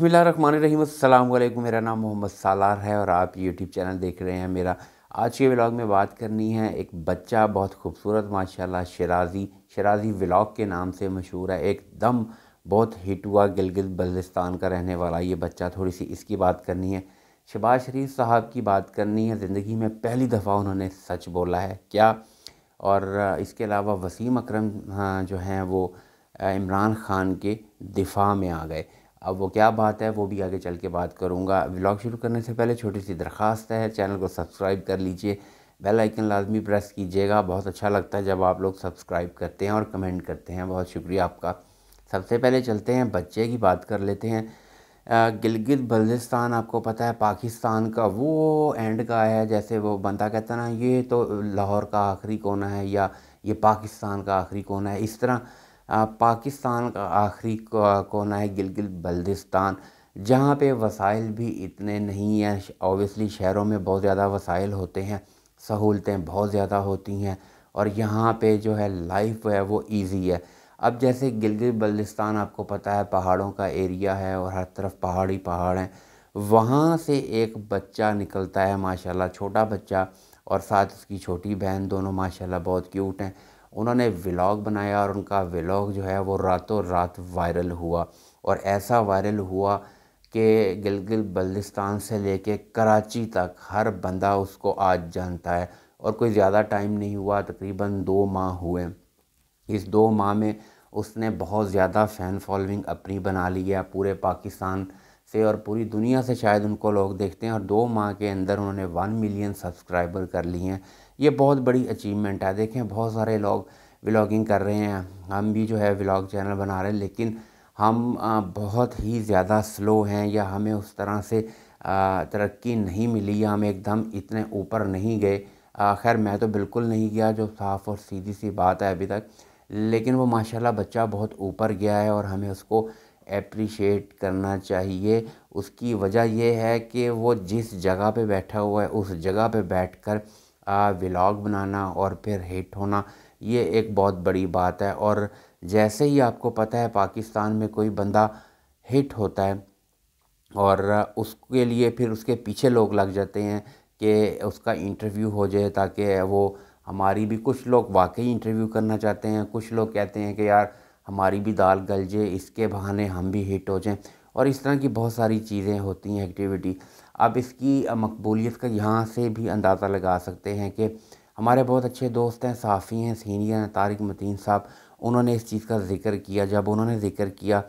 बसमिलकुम मेरा नाम मोहम्मद सालार है और आप यूट्यूब चैनल देख रहे हैं मेरा आज के व्लॉग में बात करनी है एक बच्चा बहुत खूबसूरत माशाल्लाह शराजी शराजी व्लॉग के नाम से मशहूर है एकदम बहुत हिट हुआ गिलगित बल्लिस्तान का रहने वाला ये बच्चा थोड़ी सी इसकी बात करनी है शबाज शरीफ साहब की बात करनी है ज़िंदगी में पहली दफ़ा उन्होंने सच बोला है क्या और इसके अलावा वसीम अक्रम हाँ, जो हैं वो इमरान ख़ान के दिफा में आ गए अब वो क्या बात है वो भी आगे चल के बात करूँगा ब्लॉग शुरू करने से पहले छोटी सी दरख्वास्त है चैनल को सब्सक्राइब कर लीजिए बेल आइकन लाजमी प्रेस कीजिएगा बहुत अच्छा लगता है जब आप लोग सब्सक्राइब करते हैं और कमेंट करते हैं बहुत शुक्रिया आपका सबसे पहले चलते हैं बच्चे की बात कर लेते हैं गिलगित बल्दिस्तान आपको पता है पाकिस्तान का वो एंड का है जैसे वो बंदा कहता ना ये तो लाहौर का आखिरी कोना है या ये पाकिस्तान का आखिरी कोना है इस तरह पाकिस्तान का आखिरी कोना है गिलगिल बल्दिस्तान जहाँ पे वसाइल भी इतने नहीं हैं ओबियसली शहरों में बहुत ज़्यादा वसाइल होते हैं सहूलतें बहुत ज़्यादा होती हैं और यहाँ पे जो है लाइफ है वो इजी है अब जैसे गिलगित बल्दिस्तान आपको पता है पहाड़ों का एरिया है और हर तरफ पहाड़ी पहाड़ हैं वहाँ से एक बच्चा निकलता है माशाल्लाह छोटा बच्चा और साथ उसकी छोटी बहन दोनों माशाल्लाह बहुत क्यूट हैं उन्होंने व्लॉग बनाया और उनका व्लॉग जो है वो रातों रात वायरल हुआ और ऐसा वायरल हुआ कि गिलगिल बल्दिस्तान से लेके कराची तक हर बंदा उसको आज जानता है और कोई ज़्यादा टाइम नहीं हुआ तकरीबन दो माह हुए इस दो माह में उसने बहुत ज़्यादा फ़ैन फॉलोइंग अपनी बना ली है पूरे पाकिस्तान से और पूरी दुनिया से शायद उनको लोग देखते हैं और दो माह के अंदर उन्होंने वन मिलियन सब्सक्राइबर कर लिए हैं ये बहुत बड़ी अचीवमेंट है देखें बहुत सारे लोग व्लॉगिंग कर रहे हैं हम भी जो है व्लॉग चैनल बना रहे हैं लेकिन हम बहुत ही ज़्यादा स्लो हैं या हमें उस तरह से तरक्की नहीं मिली या हम एकदम इतने ऊपर नहीं गए खैर मैं तो बिल्कुल नहीं गया जो साफ़ और सीधी सी बात है अभी तक लेकिन वो माशाल्लाह बच्चा बहुत ऊपर गया है और हमें उसको एप्रीशिएट करना चाहिए उसकी वजह यह है कि वो जिस जगह पे बैठा हुआ है उस जगह पे बैठकर व्लाग बनाना और फिर हिट होना ये एक बहुत बड़ी बात है और जैसे ही आपको पता है पाकिस्तान में कोई बंदा हिट होता है और उसके लिए फिर उसके पीछे लोग लग जाते हैं कि उसका इंटरव्यू हो जाए ताकि वो हमारी भी कुछ लोग वाकई इंटरव्यू करना चाहते हैं कुछ लोग कहते हैं कि यार हमारी भी दाल गल जाए इसके बहाने हम भी हिट हो जाएँ और इस तरह की बहुत सारी चीज़ें होती हैं एक्टिविटी आप इसकी मकबूलीत का यहाँ से भी अंदाज़ा लगा सकते हैं कि हमारे बहुत अच्छे दोस्त हैं साफ़ी हैं सीनियर हैं तारिक मतीन साहब उन्होंने इस चीज़ का ज़िक्र किया जब उन्होंने ज़िक्र किया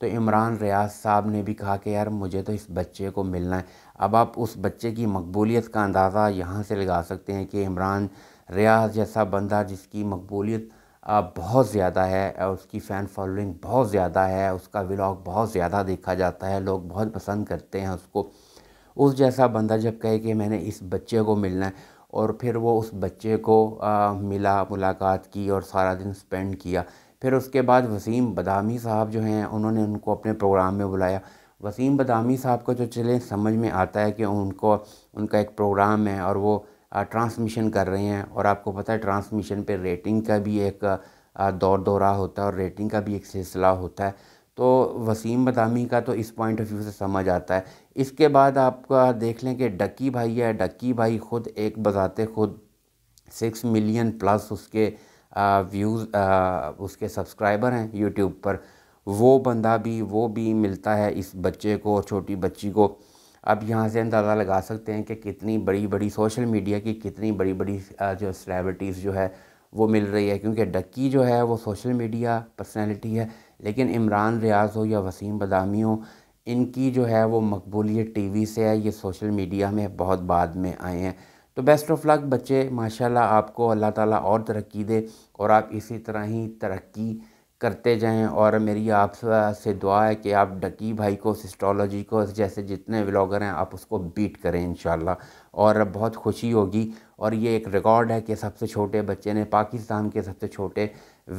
तो इमरान रियाज साहब ने भी कहा कि यार मुझे तो इस बच्चे को मिलना है अब आप उस बच्चे की मकबूलीत का अंदाज़ा यहाँ से लगा सकते हैं कि इमरान रियाज जैसा बंदा जिसकी मकबूलीत बहुत ज़्यादा है उसकी फ़ैन फॉलोइंग बहुत ज़्यादा है उसका व्लॉग बहुत ज़्यादा देखा जाता है लोग बहुत पसंद करते हैं उसको उस जैसा बंदा जब कहे कि मैंने इस बच्चे को मिलना है और फिर वो उस बच्चे को आ, मिला मुलाकात की और सारा दिन स्पेंड किया फिर उसके बाद वसीम बदामी साहब जो हैं उन्होंने उनको अपने प्रोग्राम में बुलाया वसीम बदामी साहब को जो चले समझ में आता है कि उनको उनका एक प्रोग्राम है और वो ट्रांसमिशन कर रहे हैं और आपको पता है ट्रांसमिशन पे रेटिंग का भी एक दौर दौरा होता है और रेटिंग का भी एक सिलसिला होता है तो वसीम बदामी का तो इस पॉइंट ऑफ व्यू से समझ आता है इसके बाद आपका देख लें कि डक्की भाई है डक्की भाई ख़ुद एक बजाते खुद सिक्स मिलियन प्लस उसके व्यूज़ उसके सब्सक्राइबर हैं यूट्यूब पर वो बंदा भी वो भी मिलता है इस बच्चे को छोटी बच्ची को आप यहाँ से अंदाज़ा लगा सकते हैं कि कितनी बड़ी बड़ी सोशल मीडिया की कितनी बड़ी बड़ी जो सेलेब्रिटीज़ जो है वो मिल रही है क्योंकि डक्की जो है वो सोशल मीडिया पर्सनैलिटी है लेकिन इमरान रियाज हो या वसीम बदामी हो इनकी जो है वो मकबूलियत टीवी से है ये सोशल मीडिया में बहुत बाद में आए हैं तो बेस्ट ऑफ लक बच्चे माशाल्लाह आपको अल्लाह ताला और तरक्की दे और आप इसी तरह ही तरक्की करते जाएं और मेरी आप से दुआ है कि आप डकी भाई को सिस्ट्रोलॉजी को जैसे जितने व्लॉगर हैं आप उसको बीट करें इन और बहुत खुशी होगी और ये एक रिकॉर्ड है कि सबसे छोटे बच्चे ने पाकिस्तान के सबसे छोटे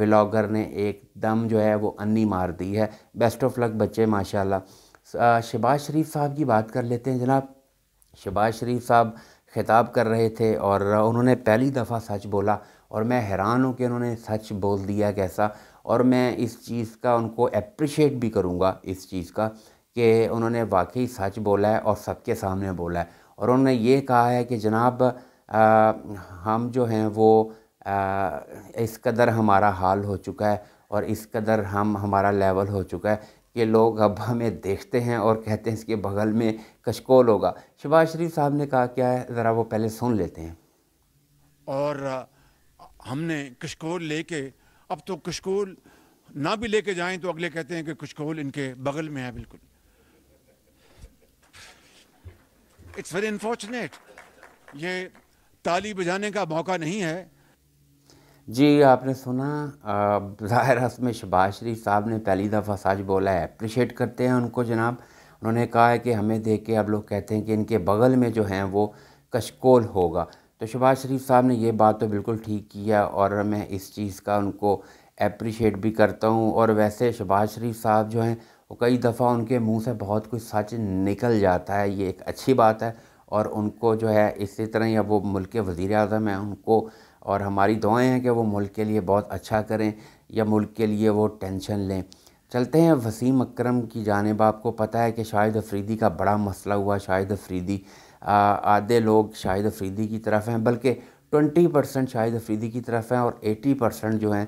व्लॉगर ने एकदम जो है वो अन्नी मार दी है बेस्ट ऑफ लक बच्चे माशाल्लाह शबाज शरीफ साहब की बात कर लेते हैं जनाब शबाज शरीफ साहब खिताब कर रहे थे और उन्होंने पहली दफ़ा सच बोला और मैं हैरान हूँ कि उन्होंने सच बोल दिया कैसा और मैं इस चीज़ का उनको अप्रिशिएट भी करूँगा इस चीज़ का कि उन्होंने वाकई सच बोला है और सबके सामने बोला है और उन्होंने ये कहा है कि जनाब आ, हम जो हैं वो आ, इस कदर हमारा हाल हो चुका है और इस कदर हम हमारा लेवल हो चुका है कि लोग अब हमें देखते हैं और कहते हैं इसके बगल में कशकोल होगा शबाज शरीफ साहब ने कहा क्या है ज़रा वो पहले सुन लेते हैं और हमने कशकोल लेके अब तो कशकोल ना भी लेके जाएं तो अगले कहते हैं कि कशकोल इनके बगल में है बिल्कुल इट्स वेरी अनफॉर्चुनेट ये ताली बजाने का मौका नहीं है जी आपने सुना ज़ाहिर उसमें शबाज शरीफ साहब ने पहली दफ़ा सच बोला है अप्रिशिएट करते हैं उनको जनाब उन्होंने कहा है कि हमें देख के अब लोग कहते हैं कि इनके बगल में जो हैं वो कशकोल होगा तो शहबाज शरीफ साहब ने ये बात तो बिल्कुल ठीक किया और मैं इस चीज़ का उनको अप्रिशिएट भी करता हूँ और वैसे शहबाज शरीफ साहब जो हैं वो कई दफ़ा उनके मुंह से बहुत कुछ सच निकल जाता है ये एक अच्छी बात है और उनको जो है इसी तरह या वो मुल्क के वज़ी अजम हैं उनको और हमारी दुआएँ हैं कि वो मुल्क के लिए बहुत अच्छा करें या मुल्क के लिए वो टेंशन लें चलते हैं वसीम अकरम की जानब आपको पता है कि शाहिद अफरीदी का बड़ा मसला हुआ शाहिद अफरीदी आधे लोग शाहिद अफरीदी की तरफ हैं बल्कि 20 परसेंट शाहिद अफरीदी की तरफ हैं और 80 परसेंट जो हैं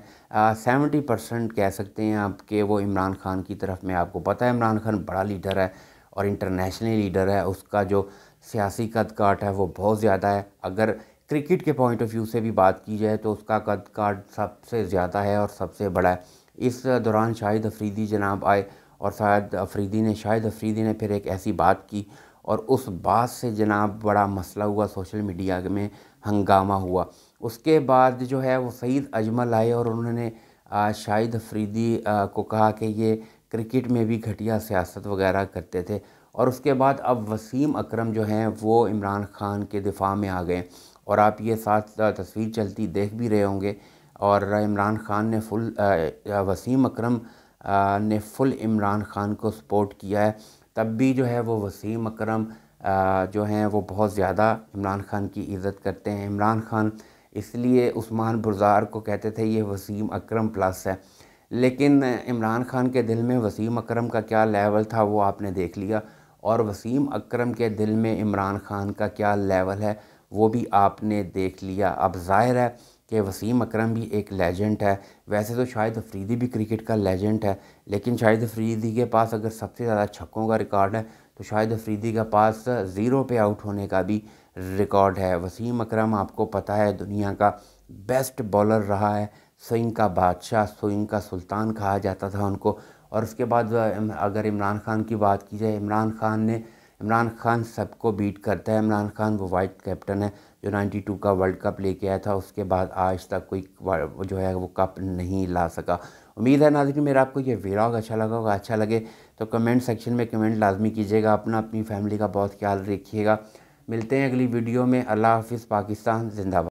70 परसेंट कह सकते हैं आपके वो इमरान खान की तरफ में आपको पता है इमरान खान बड़ा लीडर है और इंटरनेशनल लीडर है उसका जो सियासी कद काट है वो बहुत ज़्यादा है अगर क्रिकेट के पॉइंट ऑफ व्यू से भी बात की जाए तो उसका कद काट सबसे ज़्यादा है और सबसे बड़ा है इस दौरान शाहिद अफरीदी जनाब आए और शायद अफरीदी ने शाहिद अफरीदी ने फिर एक ऐसी बात की और उस बात से जनाब बड़ा मसला हुआ सोशल मीडिया में हंगामा हुआ उसके बाद जो है वो सईद अजमल आए और उन्होंने शाहिद अफरीदी को कहा कि ये क्रिकेट में भी घटिया सियासत वगैरह करते थे और उसके बाद अब वसीम अकरम जो हैं वो इमरान खान के दिफा में आ गए और आप ये साथ तस्वीर चलती देख भी रहे होंगे और इमरान ख़ान ने फुल वसीम अकरम ने फुल इमरान ख़ान को सपोर्ट किया है तब भी जो है वो वसीम अकरम जो हैं वो बहुत ज़्यादा इमरान ख़ान की इज़्ज़त करते हैं इमरान ख़ान इसलिए उस्मान बुरजार को कहते थे ये वसीम अकरम प्लस है लेकिन इमरान ख़ान के दिल में वसीम अकरम का क्या लेवल था वो आपने देख लिया और वसीम अकरम के दिल में इमरान ख़ान का क्या लेवल है वो भी आपने देख लिया अब ज़ाहिर है कि वसीम अकरम भी एक लेजेंड है वैसे तो शाहिद अफरीदी भी क्रिकेट का लेजेंड है लेकिन शाहिद अफरीदी के पास अगर सबसे ज़्यादा छक्कों का रिकॉर्ड है तो शाहिद अफरीदी के पास ज़ीरो पे आउट होने का भी रिकॉर्ड है वसीम अकरम आपको पता है दुनिया का बेस्ट बॉलर रहा है स्विंग का बादशाह स्विंग का सुल्तान कहा जाता था उनको और उसके बाद अगर इमरान खान की बात की जाए इमरान खान ने इमरान खान सबको बीट करता है इमरान खान वो वाइट कैप्टन है जो 92 का वर्ल्ड कप लेके आया था उसके बाद आज तक कोई जो है वो कप नहीं ला सका उम्मीद है नाजरी मेरा आपको ये व्लॉग अच्छा लगा होगा अच्छा लगे तो कमेंट सेक्शन में कमेंट लाजमी कीजिएगा अपना अपनी फैमिली का बहुत ख्याल रखिएगा मिलते हैं अगली वीडियो में अल्लाह हाफिज़ पाकिस्तान जिंदाबाद